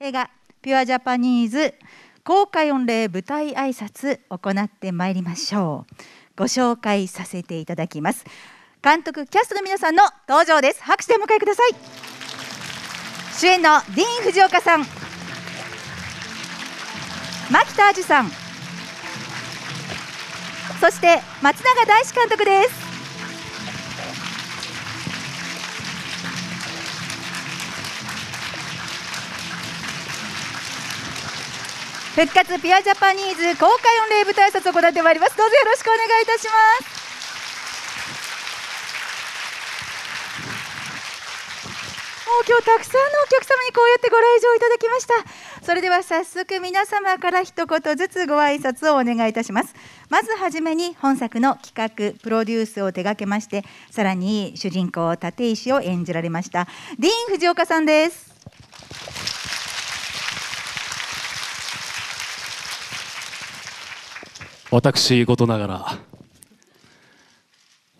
映画「ピュアジャパニーズ」公開御礼舞台挨拶行ってまいりましょうご紹介させていただきます監督キャストの皆さんの登場です拍手でお迎えください主演のディーン・藤岡さん牧田ジュさんそして松永大志監督です復活ピアジャパニーズ公開御礼舞台挨拶を行ってまいりますどうぞよろしくお願いいたしますもう今日たくさんのお客様にこうやってご来場いただきましたそれでは早速皆様から一言ずつご挨拶をお願いいたしますまずはじめに本作の企画プロデュースを手掛けましてさらに主人公立石を演じられましたディーン・藤岡さんです私事ながら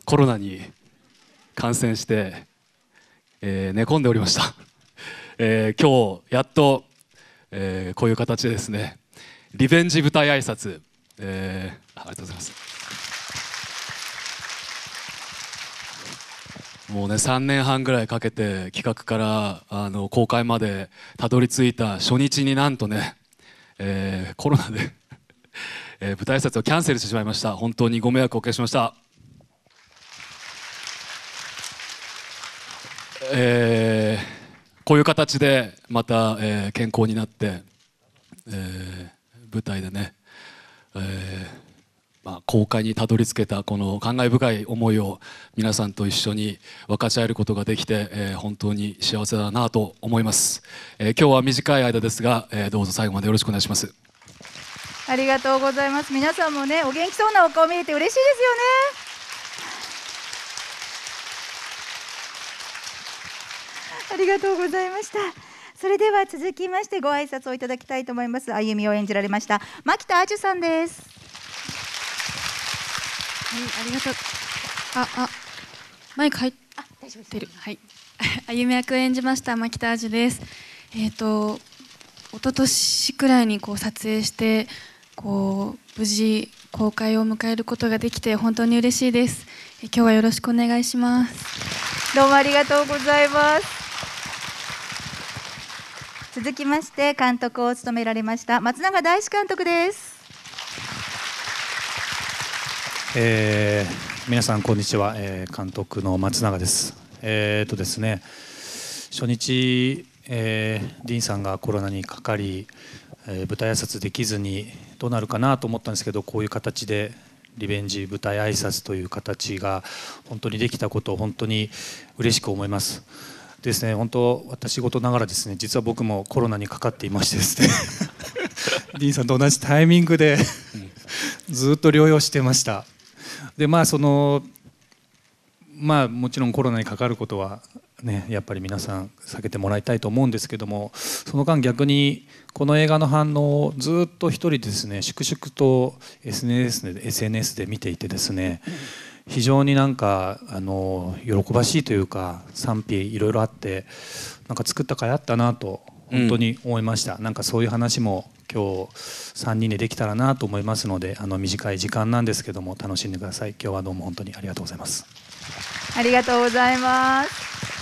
コロナに感染して、えー、寝込んでおりました、えー、今日やっと、えー、こういう形でですねリベンジ舞台挨拶、えー、ありがとうございますもうね3年半ぐらいかけて企画からあの公開までたどり着いた初日になんとね、えー、コロナで えー、舞台挨拶をキャンセルしてしまいました本当にご迷惑をおかけしました、えー、こういう形でまた、えー、健康になって、えー、舞台でね、えー、まあ、公開にたどり着けたこの感慨深い思いを皆さんと一緒に分かち合えることができて、え本当に幸せだなと思います、え今日は短い間ですが、えどうぞ最後までよろしくお願いしますありがとうございます皆さんもねお元気そうなお顔見えて嬉しいですよねありがとうございました。それでは続きましてご挨拶をいただきたいと思います。歩みを演じられました。牧田あじゅさんです。はい、ありがとう。あ、あ、マイク入ってる。はい。歩み役演じました牧田あじゅです。えっ、ー、と、一昨年くらいにこう撮影して。こう無事公開を迎えることができて本当に嬉しいです。今日はよろしくお願いします。どうもありがとうございます。続きまして監督を務められました松永大志監督です。えー、皆さんこんにちは、えー、監督の松永です。えー、っとですね、初日、えー、デンさんがコロナにかかり、えー、舞台挨拶できずにどうなるかなと思ったんですけどこういう形でリベンジ舞台挨拶という形が本当にできたことを本当に嬉しく思います。ですね本当私事ながらですね実は僕もコロナにかかっていましてですねディーンさんと同じタイミングでずっと療養してましたでまあそのまあもちろんコロナにかかることはね、やっぱり皆さん避けてもらいたいと思うんですけどもその間逆にこの映画の反応をずっと一人ですね粛々と SNS で SNS で見ていてですね非常になんかあの喜ばしいというか賛否いろいろあってなんか作ったか斐あったなと本当に思いました、うん、なんかそういう話も今日3人でできたらなと思いますのであの短い時間なんですけども楽しんでください今日はどうも本当にありがとうございますありがとうございます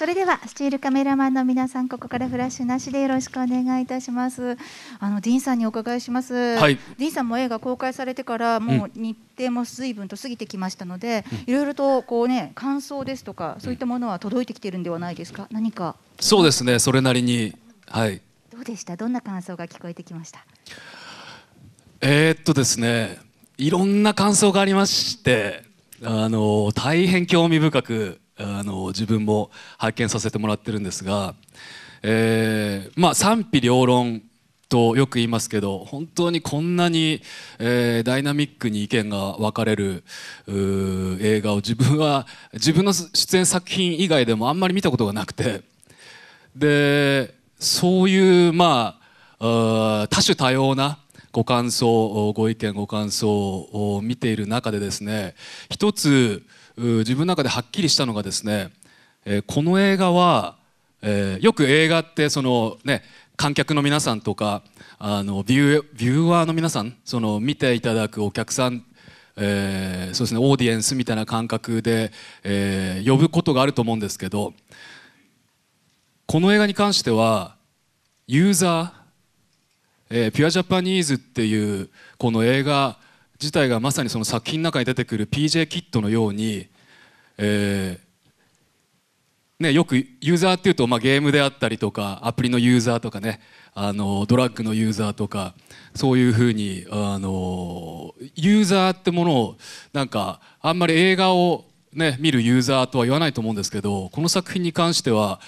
それではスチールカメラマンの皆さんここからフラッシュなしでよろしくお願いいたしますあのディーンさんにお伺いします、はい、ディーンさんも映画公開されてからもう日程も随分と過ぎてきましたので、うん、いろいろとこうね感想ですとかそういったものは届いてきてるんではないですか何かそうですねそれなりにはいどうでしたどんな感想が聞こえてきましたえー、っとですねいろんな感想がありましてあの大変興味深くあの自分も拝見させてもらってるんですが、えー、まあ、賛否両論とよく言いますけど本当にこんなに、えー、ダイナミックに意見が分かれる映画を自分は自分の出演作品以外でもあんまり見たことがなくてでそういうまあ多種多様なご感想ご意見ご感想を見ている中でですね一つ自分の中ではっきりしたのがですね、えー、この映画は、えー、よく映画ってそのね観客の皆さんとかあのビュビューワーの皆さんその見ていただくお客さんえー、そうですねオーディエンスみたいな感覚で、えー、呼ぶことがあると思うんですけどこの映画に関してはユーザー、えー、ピュアジャパニーズっていうこの映画自体がまさにその作品の中に出てくる PJ キットのように、えー、ね、よくユーザーっていうと、まあ、ゲームであったりとかアプリのユーザーとかねあのドラッグのユーザーとかそういうふうにあのユーザーってものをなんかあんまり映画をね、見るユーザーとは言わないと思うんですけどこの作品に関しては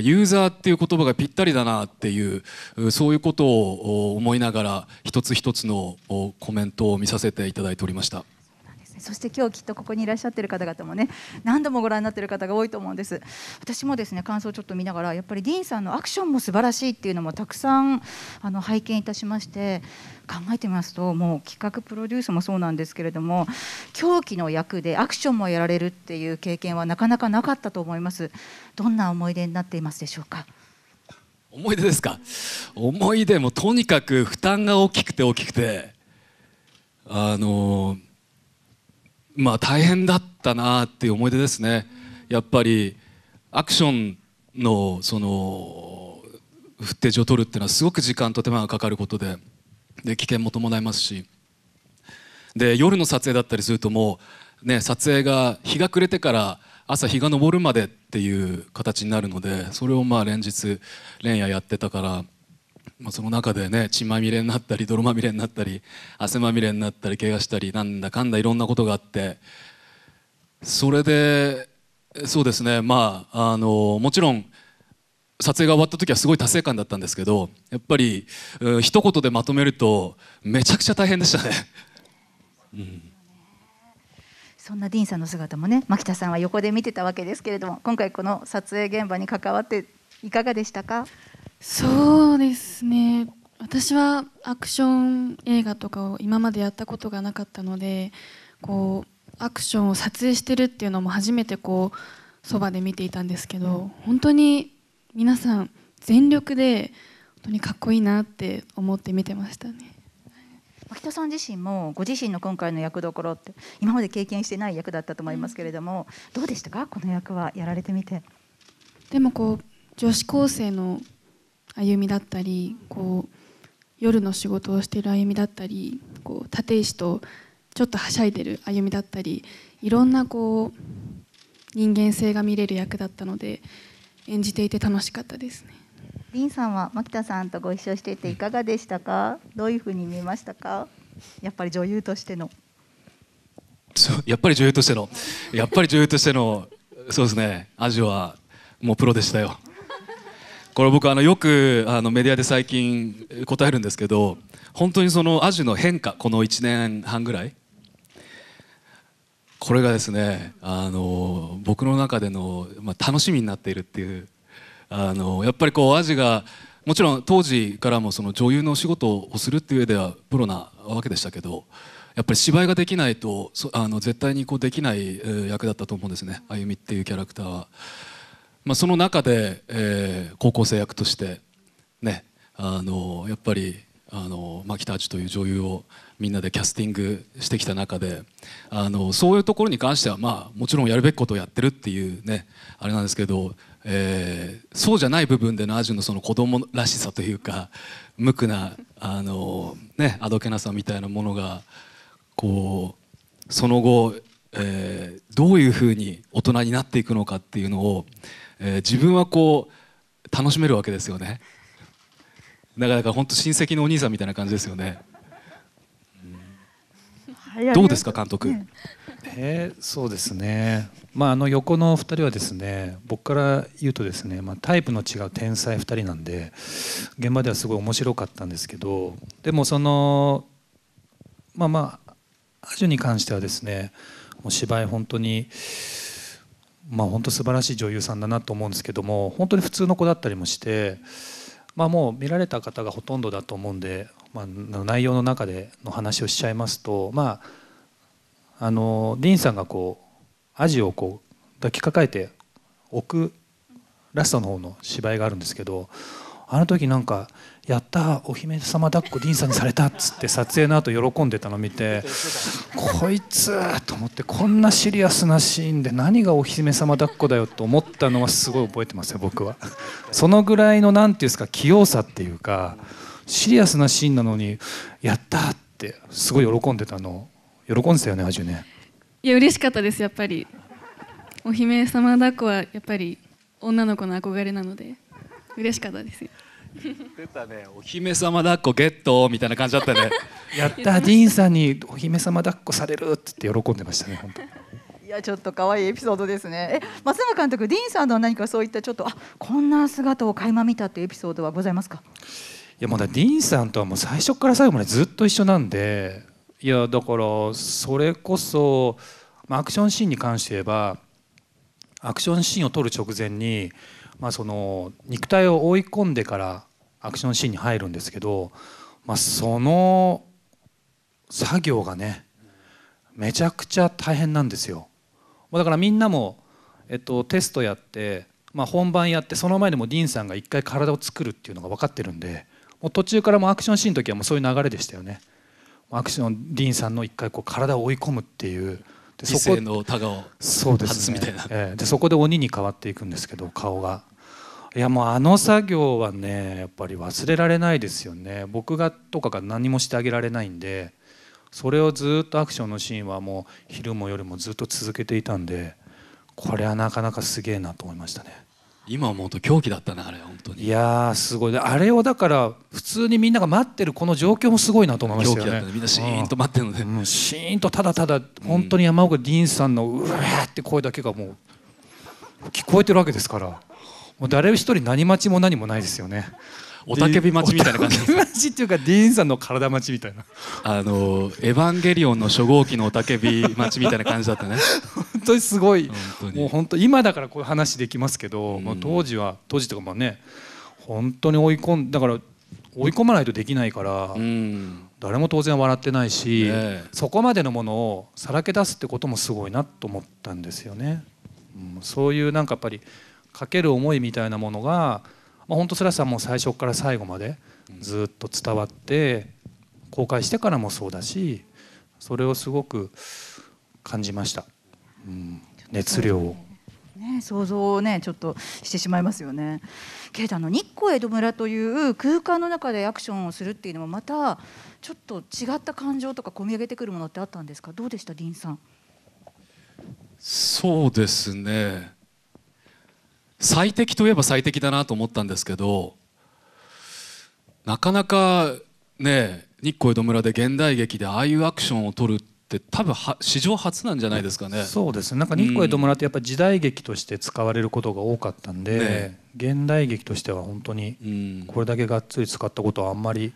ユーザーっていう言葉がぴったりだなっていうそういうことを思いながら一つ一つのコメントを見させていただいておりました。そして今日きっとここにいらっしゃってる方々もね何度もご覧になってる方が多いと思うんです私もですね感想をちょっと見ながらやっぱりディーンさんのアクションも素晴らしいっていうのもたくさんあの拝見いたしまして考えてみますともう企画プロデュースもそうなんですけれども狂気の役でアクションもやられるっていう経験はなかなかなかったと思いますどんな思い出になっていますでしょうか思い出ですか思い出もとにかく負担が大きくて大きくてあのーまあ大変だったなっていう思い出ですねやっぱりアクションのそのフッテージを取るっていうのはすごく時間と手間がかかることでで危険も伴いますしで夜の撮影だったりするともう、ね、撮影が日が暮れてから朝日が昇るまでっていう形になるのでそれをまあ連日連夜やってたから。まあ、その中でね血まみれになったり泥まみれになったり汗まみれになったり怪我したりなんだかんだいろんなことがあってそれでそうですねまああのもちろん撮影が終わった時はすごい達成感だったんですけどやっぱり一言でまとめるとめちゃくちゃ大変でしたね。うんそんなディーンさんの姿もね牧田さんは横で見てたわけですけれども今回この撮影現場に関わっていかがでしたかそうですね私はアクション映画とかを今までやったことがなかったのでこうアクションを撮影してるっていうのも初めてこうそばで見ていたんですけど本当に皆さん全力で本当にかっこいいなって思って見てましたね。牧人さん自身もご自身の今回の役どころって今まで経験してない役だったと思いますけれども、どうでしたかこの役はやられてみて。でもこう女子高生の歩みだったりこう夜の仕事をしている歩みだったりこう立石とちょっとはしゃいでる歩みだったりいろんなこう人間性が見れる役だったので演じていて楽しかったですね。リンさんは牧田さんとご一緒していていかがでしたかどういうふうに見えましたかやっぱり女優としてのそうやっぱり女優としてのやっぱり女優としてのそうですねアジはもうプロでしたよこれ僕あのよくあのメディアで最近答えるんですけど本当にそのアジの変化この1年半ぐらいこれがですねあの僕の中での、まあ、楽しみになっているっていうあのやっぱりこうアジがもちろん当時からもその女優のお仕事をするっていう上ではプロなわけでしたけどやっぱり芝居ができないとあの絶対にこうできない役だったと思うんですねあゆみっていうキャラクターは。まあ、その中で、えー、高校生役としてねあのやっぱりあの牧田チという女優をみんなでキャスティングしてきた中であのそういうところに関しては、まあ、もちろんやるべきことをやってるっていうねあれなんですけど、えー、そうじゃない部分でのアジュのその子供らしさというか無垢なあの、ね、あどけなさみたいなものがこうその後、えー、どういうふうに大人になっていくのかっていうのをえー、自分はこう楽しめるわけですよねなかなほ本当親戚のお兄さんみたいな感じですよね、うん、どうですか監督、ね、えー、そうですねまああの横の2人はですね僕から言うとですね、まあ、タイプの違う天才2人なんで現場ではすごい面白かったんですけどでもそのまあまあアジュに関してはですねもう芝居本当にまあ、本当素晴らしい女優さんだなと思うんですけども本当に普通の子だったりもして、まあ、もう見られた方がほとんどだと思うんで、まあ、内容の中での話をしちゃいますと、まあ、あのディーンさんがこうアジをこう抱きかかえて置くラストの方の芝居があるんですけどあの時なんか「やったお姫様抱っこディーンさんにされた」っつって撮影の後喜んでたの見てこいつと思ってこんなシリアスなシーンで何がお姫様抱っこだよと思ったのはすごい覚えてますよ僕は。そのぐらいの何て言うんですか器用さっていうかシリアスなシーンなのに「やった!」ってすごい喜んでたの喜んでたよねアジュね。いや嬉しかったですやっぱりお姫様抱っこはやっぱり女の子の憧れなので。嬉しかったですよ出たねお姫様抱っこゲットみたいな感じだったね やったディーンさんにお姫様抱っこされるって言って喜んでましたね本当いやちょっと可愛いエピソードですねえ松永監督ディーンさんとは何かそういったちょっとあこんな姿を垣間見たというエピソードはございますかいやまだディーンさんとはもう最初から最後までずっと一緒なんでいやだからそれこそ、まアクションシーンに関して言えばアクションシーンを撮る直前にまあ、その肉体を追い込んでからアクションシーンに入るんですけど、まあ、その作業がねめちゃくちゃ大変なんですよ。だからみんなも、えっと、テストやってまあ、本番やってその前でもディーンさんが一回体を作るっていうのが分かってるんでもう途中からもアクションシーンの時はもうそういう流れでしたよねアクションディーンさんの一回こう体を追い込むっていうでそこのタガを外すみたいなそで、ねえー、でそこで鬼に変わっていくんですけど顔がいやもうあの作業はねやっぱり忘れられないですよね僕がとかが何もしてあげられないんでそれをずっとアクションのシーンはもう昼も夜もずっと続けていたんでこれはなかなかすげえなと思いましたね。今思うと狂気だったなあれ本当にいやすごいあれをだから普通にみんなが待ってるこの状況もすごいなと思いましたよね狂気だったねみんなシーンと待ってるので、うシーンとただただ本当に山岡ディーンさんのうわーって声だけがもう聞こえてるわけですからもう誰一人何待ちも何もないですよね。おたけび待ちみたいな感じ待ちっていうかディーンさんの体待ちみたいなあの「エヴァンゲリオン」の初号機のおたけび待ちみたいな感じだったね本当にすごいもう本当今だからこういう話できますけど、うん、まあ、当時は当時とかまあね本当に追い込んだから追い込まないとできないから、うん、誰も当然笑ってないし、ね、そこまでのものをさらけ出すってこともすごいなと思ったんですよね。うん、そういうなんかやっぱりかける思いみたいなものがまあ、本当それはもう最初から最後までずっと伝わって公開してからもそうだしそれをすごく感じました、うん、熱量を。ね、想像をねちょっとしてしまいますよね。けれどあの日光江戸村という空間の中でアクションをするっていうのもまたちょっと違った感情とか込み上げてくるものってあったんですかどうでしたンさんそうですね最適といえば最適だなと思ったんですけどなかなかね日光江戸村で現代劇でああいうアクションを撮るって多分は史上初なんじゃないですかねそうですなんか日光江戸村ってやっぱ時代劇として使われることが多かったんで、ね、現代劇としては本当にこれだけがっつり使ったことはあんまり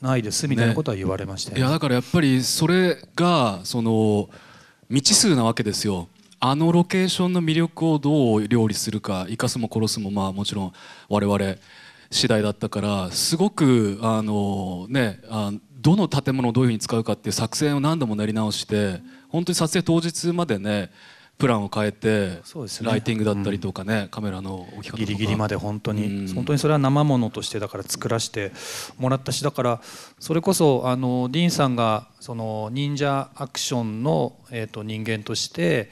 ないですみたいなことは言われました、ね、いやだからやっぱりそれがその未知数なわけですよあのロケーションの魅力をどう料理するか生かすも殺すもまあもちろん我々次第だったからすごくあのねあどの建物をどういうふうに使うかっていう作戦を何度も練り直して本当に撮影当日までねプランを変えて、ライティングだったりとかね、カメラの置き方ギリギリまで本当に、本当にそれは生ものとしてだから作らせてもらったしだからそれこそあのディーンさんがその忍者アクションの、えー、と人間として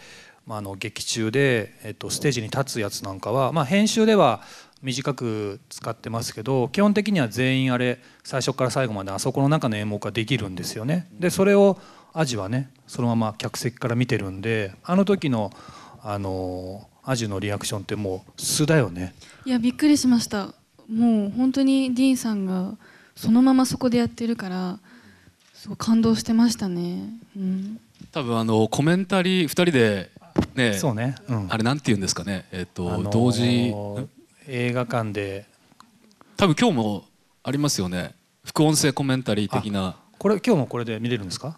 まあ、あの劇中で、えっと、ステージに立つやつなんかは、まあ、編集では短く使ってますけど基本的には全員あれ最初から最後まであそこの中の演目ができるんですよね。でそれをアジはねそのまま客席から見てるんであの時のあのアジのリアクションってもう素だよね。いやびっくりしましたもう本当にディーンさんがそのままそこでやってるからすごい感動してましたね。うん、多分あのコメンタリー2人でねそうね、うん、あれなんて言うんですかねえっ、ー、と、あのー、同時映画館で多分今日もありますよね副音声コメンタリー的なこれ今日もこれで見れるんですか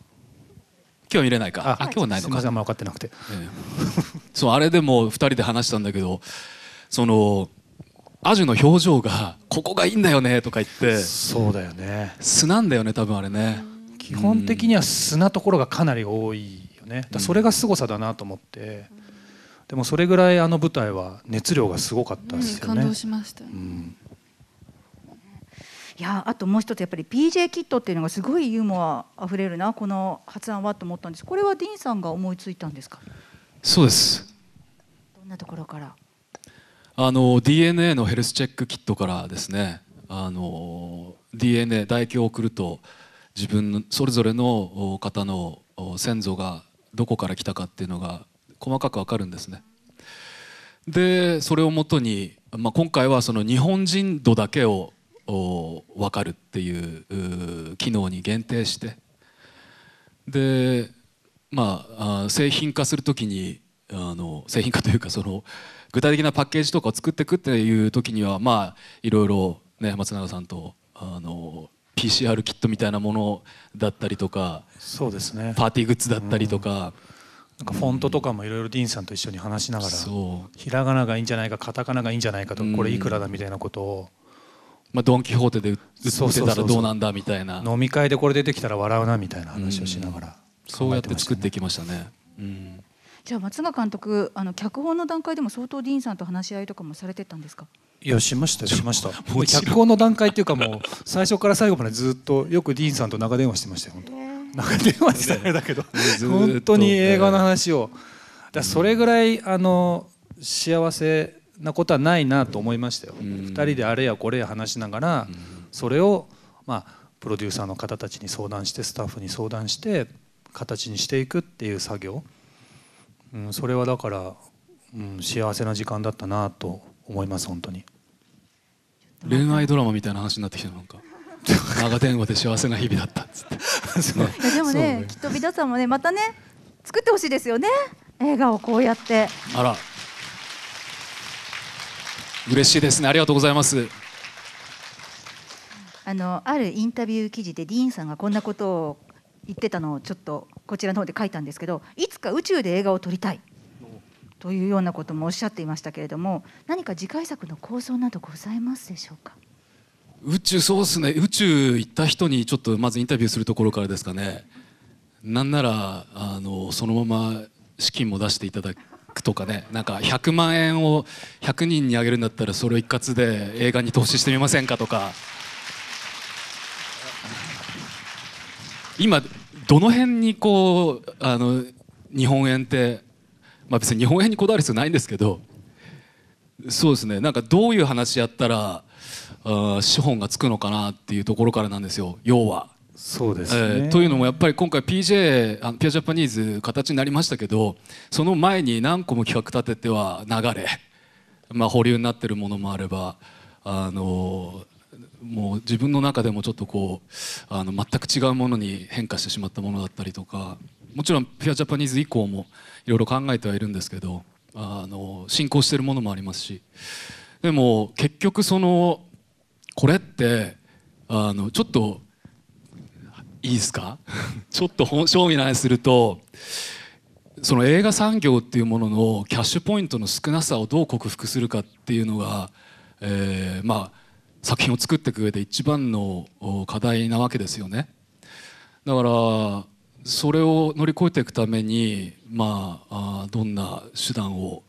今日見れないかあ今日ないのかすあん分かってなくて、えー、そうあれでも2人で話したんだけどそのアジュの表情が「ここがいいんだよね」とか言ってそうだよね素なんだよね多分あれね基本的には素なところがかなり多いねだそれが凄さだなと思って、でもそれぐらいあの舞台は熱量がすごかったですよね、感動しました、うんいやあともう一つやっぱり PJ キットっていうのがすごいユーモアあふれるなこの発案はと思ったんですこれはディーンさんが思いついたんですかそうですどんなところからあの DNA のヘルスチェックキットからですねあの DNA 唾液を送ると自分それぞれの方の先祖がどこから来たかっていうのが細かくわかるんですね。でそれをもとに、まあ、今回はその日本人度だけを分かるっていう機能に限定してでまああ製品化するときにあの製品化というかその具体的なパッケージとかを作っていくっていう時にはまあいろいろね松永さんとあの PCR キットみたいなものだったりとかそうですねパーティーグッズだったりとか、うん、なんかフォントとかもいろいろディーンさんと一緒に話しながらひらがながいいんじゃないかカタカナがいいんじゃないかとこれいくらだみたいなことを、まあ、ドン・キホーテで売ってたらどうなんだみたいな飲み会でこれ出てきたら笑うなみたいな話をしながら、ね、そうやって作ってきましたね、うん、じゃあ松永監督あの脚本の段階でも相当ディーンさんと話し合いとかもされてたんですかいやしましたしました脚本の段階っていうかもう最初から最後までずっとよくディーンさんと長電話してましたよ長電話してたんだけど本当に映画の話をだそれぐらいあの幸せなことはないなと思いましたよ2人であれやこれや話しながらそれをまあプロデューサーの方たちに相談してスタッフに相談して形にしていくっていう作業、うん、それはだから、うん、幸せな時間だったなと思います本当に。恋愛ドラマみたいな話になってきたなんか 長電話で幸せな日々だったっつってでもね、ね、きっと皆さんもねまたね作ってほしいですよね映画をこうやってあら嬉しいですねありがとうございますあのあるインタビュー記事でディーンさんがこんなことを言ってたのをちょっとこちらの方で書いたんですけどいつか宇宙で映画を撮りたいというようなこともおっしゃっていましたけれども何か次回作の構想などございますでしょうか宇宙そうですね宇宙行った人にちょっとまずインタビューするところからですかねなんならあのそのまま資金も出していただくとかねなんか100万円を100人にあげるんだったらそれを一括で映画に投資してみませんかとか今どの辺にこうあの日本円ってまあ、別に日本円にこだわる必要ないんですけどそうですねなんかどういう話やったら資本がつくのかなっていうところからなんですよ要は。そうです、ね、えー、というのもやっぱり今回 PJ あのピアジャパニーズ形になりましたけどその前に何個も企画立てては流れ、まあ、保留になってるものもあれば、あのもう自分の中でもちょっとこうあの全く違うものに変化してしまったものだったりとかもちろんピュアジャパニーズ以降もいろいろ考えてはいるんですけどあの進行してるものもありますしでも結局そのこれってあのちょっといいですか ちょっと正味ないするとその映画産業っていうもののキャッシュポイントの少なさをどう克服するかっていうのが、えー、まあ作品を作っていく上で一番の課題なわけですよね。だからそれを乗り越えていくために、まあ、あどんな手段を、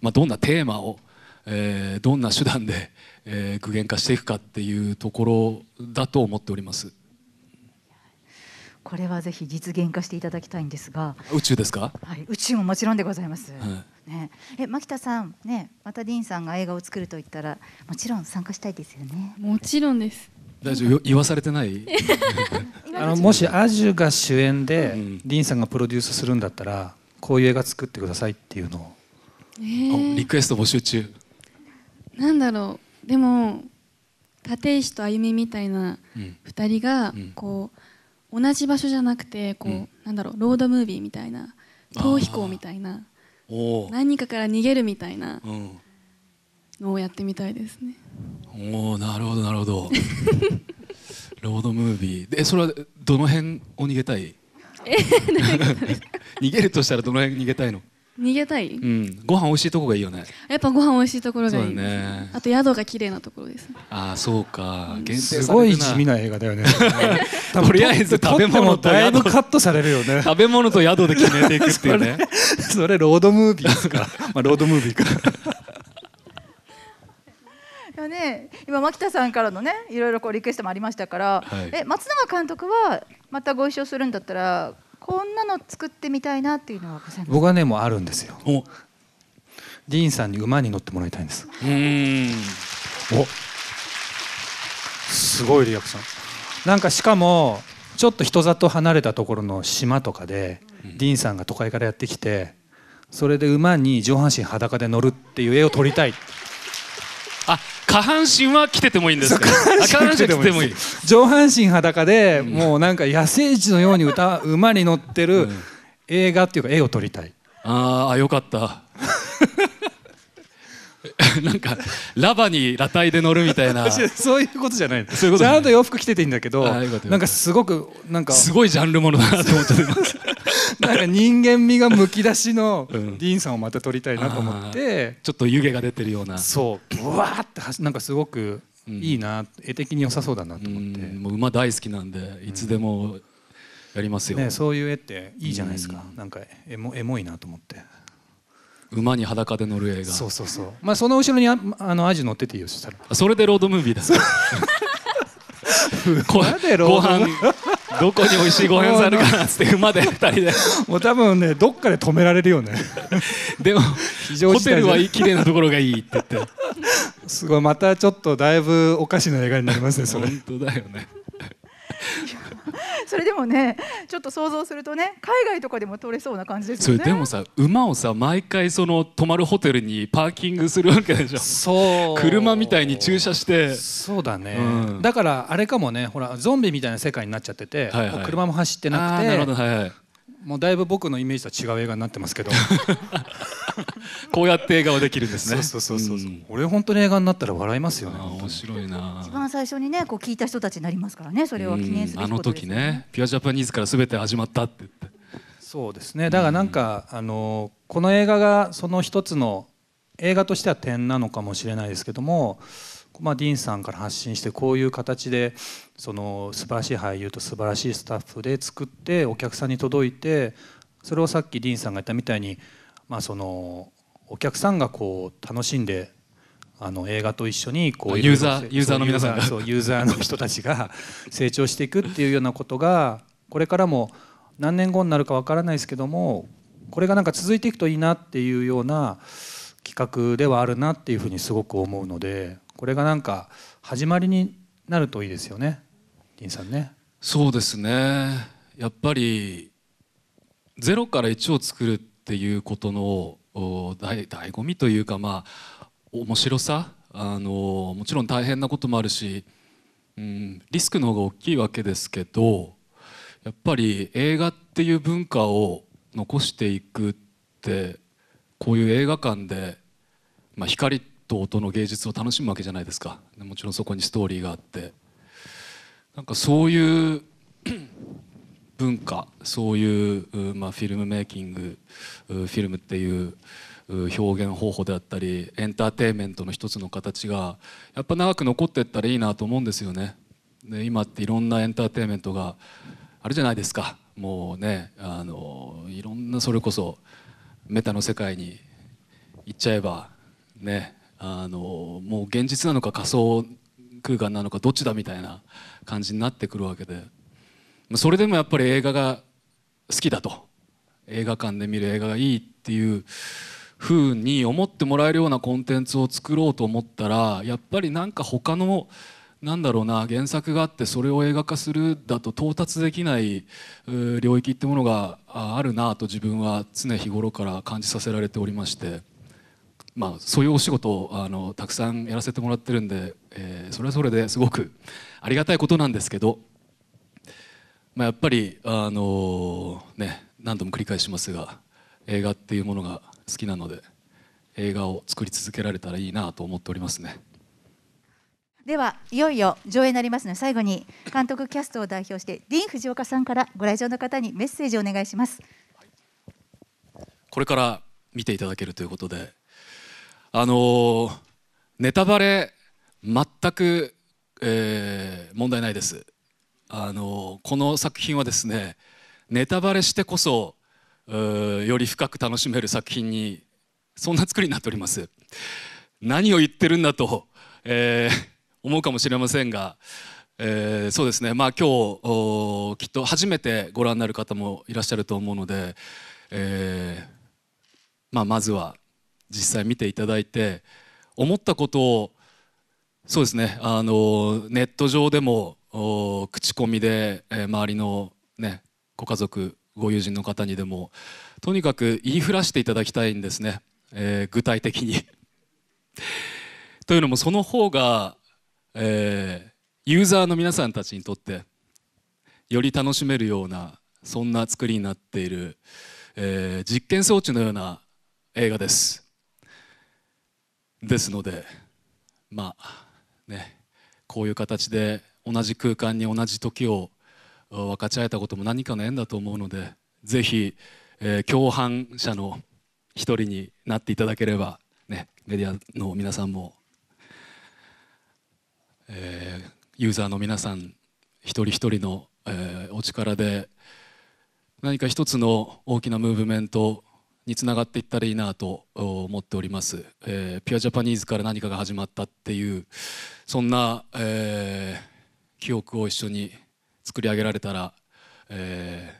まあ、どんなテーマを、えー、どんな手段で、えー、具現化していくかっていうところだと思っております。これはぜひ実現化していただきたいんですが宇宙ですか、はい、宇宙ももちろんでございます、はい、ね、え牧田さんねまたディーンさんが映画を作ると言ったらもちろん参加したいですよねもちろんです大丈夫言わされてない あのもしアジュが主演で、うん、リンさんがプロデュースするんだったらこういう映画作ってくださいっていうのを、えー、リクエスト募集中なんだろうでも立石と歩みみたいな2人が、うん、こう同じ場所じゃなくてこう、うん、なんだろうロードムービーみたいな逃避行みたいな何かから逃げるみたいな、うん、をやってみたいですねおおなるほどなるほど ロードムービーでそれはどの辺を逃げたい逃げるとしたらどの辺逃げたいの逃げたい、うん、ご飯美味しいとこがいいよねやっぱご飯美味しいところがいい、ね、あと宿が綺麗なところですああそうか、うん、すごい地味な映画だよね とりあえず食べ物とだいぶカットされるよね食べ物と宿で決めていくっていうね それロードムービーですかまあロードムービーかよね今牧田さんからのねいろいろこうリクエストもありましたから、はい、え松永監督はまたご一緒するんだったらこんなの作ってみたいなっていうのは僕はねもうあるんですよディーンさんに馬に乗ってもらいたいんですおすごいリアクションなんかしかもちょっと人里離れたところの島とかで、うん、ディーンさんが都会からやってきてそれで馬に上半身裸で乗るっていう絵を撮りたいあ下半身は着ててもいいんです下半身着てもいい上半身裸で、もうなんか野生児のように歌馬に乗ってる映画っていうか絵を撮りたいああよかった なんかラバに裸体で乗るみたいな そういうことじゃないそういうことちゃんと洋服着てていいんだけどなんかすごくなんかすごいジャンルものだなと思って なんか人間味がむき出しのディーンさんをまた撮りたいなと思って、うん、ちょっと湯気が出てるようなそうぶわーってなんかすごくいいな、うん、絵的に良さそうだなと思ってもう馬大好きなんでいつでもやりますよ、ね、そういう絵っていいじゃないですか、うん、なんかエモエモいなと思って馬に裸で乗る映画そうそうそうまあその後ろにああのアジ乗ってていいよそしたらそれでロードムービーだこでロどこに美味しいご飯屋さんあるかなっって馬で2人で もう多分ねどっかで止められるよね でもホテルは綺麗なところがいいって言ってすごいまたちょっとだいぶおかしな映画になりますねそれ本当だよねそれでもねちょっと想像するとね海外とかでも取れそうな感じですよねでもさ馬をさ毎回その泊まるホテルにパーキングするわけでしょそう車みたいに駐車してそうだね、うん、だからあれかもねほらゾンビみたいな世界になっちゃってて、はいはい、車も走ってなくてなるほど、はいはい、もうだいぶ僕のイメージとは違う映画になってますけど こうやって映画はできるんですねそうそうそうそう、うん、俺本当に映画になったら笑いますよね面白いな一番最初にねこう聞いた人たちになりますからねそれは記念すべきこと、ね、あの時ねピュアジャパニーズから全て始まったって言ってそうですねだからなんか、あのこの映画がその一つの映画としては点なのかもしれないですけどもまあ、ディーンさんから発信してこういう形でその素晴らしい俳優と素晴らしいスタッフで作ってお客さんに届いてそれをさっきディーンさんが言ったみたいに、まあ、そのお客さんがこう楽しんであの映画と一緒にこうユーザーユーザーの皆さんそうユーザーの人たちが 成長していくっていうようなことがこれからも何年後になるかわからないですけどもこれがなんか続いていくといいなっていうような企画ではあるなっていうふうにすごく思うので。これがなんか始まりになるといいですよね林さんね。そうですねやっぱりゼロから1を作るっていうことの醍醐味というかまあ面白さあのもちろん大変なこともあるし、うん、リスクの方が大きいわけですけどやっぱり映画っていう文化を残していくってこういう映画館で、まあ、光ってと音の芸術を楽しむわけじゃないですかもちろんそこにストーリーがあってなんかそういう 文化そういう、まあ、フィルムメイキングフィルムっていう表現方法であったりエンターテインメントの一つの形がやっぱ長く残っていったらいいなと思うんですよね。で今っていろんなエンターテインメントがあるじゃないですかもうねあのいろんなそれこそメタの世界に行っちゃえばねあのもう現実なのか仮想空間なのかどっちだみたいな感じになってくるわけでそれでもやっぱり映画が好きだと映画館で見る映画がいいっていうふうに思ってもらえるようなコンテンツを作ろうと思ったらやっぱりなんか他のなんだろうな原作があってそれを映画化するだと到達できない領域ってものがあるなと自分は常日頃から感じさせられておりまして。まあ、そういうお仕事をあのたくさんやらせてもらってるんで、えー、それはそれですごくありがたいことなんですけど、まあ、やっぱり、あのー、ね、何度も繰り返しますが映画っていうものが好きなので映画を作り続けられたらいいなと思っておりますね。ではいよいよ上映になりますので最後に監督キャストを代表してディーン・フジオカさんからご来場の方にメッセージをお願いしますこれから見ていただけるということであのー、ネタバレ全く、えー、問題ないです。あのー、この作品はですねネタバレしてこそより深く楽しめる作品にそんな作りになっております。何を言ってるんだと、えー、思うかもしれませんが、えー、そうですねまあ今日きっと初めてご覧になる方もいらっしゃると思うので、えーまあ、まずは実際見ていただいて思ったことをそうですねあのネット上でも口コミで、えー、周りの、ね、ご家族ご友人の方にでもとにかく言いふらしていただきたいんですね、えー、具体的に というのもその方が、えー、ユーザーの皆さんたちにとってより楽しめるようなそんな作りになっている、えー、実験装置のような映画です。ですので、まあね、こういう形で同じ空間に同じ時を分かち合えたことも何かの縁だと思うのでぜひ、えー、共犯者の一人になっていただければ、ね、メディアの皆さんも、えー、ユーザーの皆さん一人一人の、えー、お力で何か一つの大きなムーブメントにつながっていったらいいなと思っております、えー、ピュアジャパニーズから何かが始まったっていうそんな、えー、記憶を一緒に作り上げられたら、え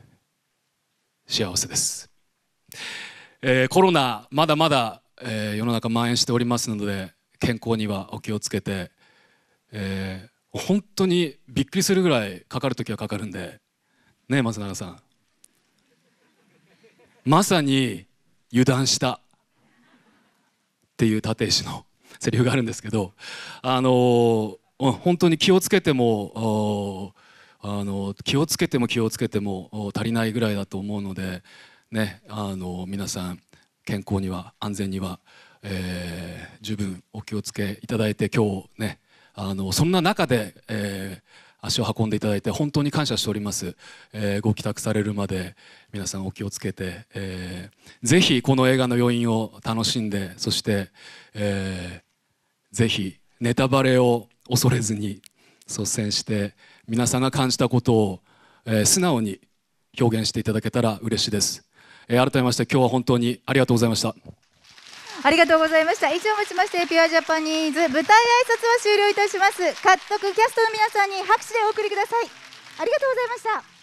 ー、幸せです、えコロナまだまだ、え世の中蔓延しておりますので健康にはお気をつけて、え本当にびっくりするぐらいかかる時はかかるんでねえ松永さんまさに油断したっていう立石のセリフがあるんですけどあの本当に気をつけてもあの気をつけても気をつけても足りないぐらいだと思うので、ね、あの皆さん健康には安全には、えー、十分お気をつけいただいて今日ねあのそんな中で、えー足を運んでいただいて本当に感謝しております、えー、ご帰宅されるまで皆さんお気をつけて、えー、ぜひこの映画の余韻を楽しんでそして、えー、ぜひネタバレを恐れずに率先して皆さんが感じたことを、えー、素直に表現していただけたら嬉しいです、えー、改めまして今日は本当にありがとうございましたありがとうございました以上をもちましてピュアジャパニーズ舞台挨拶は終了いたします各局キャストの皆さんに拍手でお送りくださいありがとうございました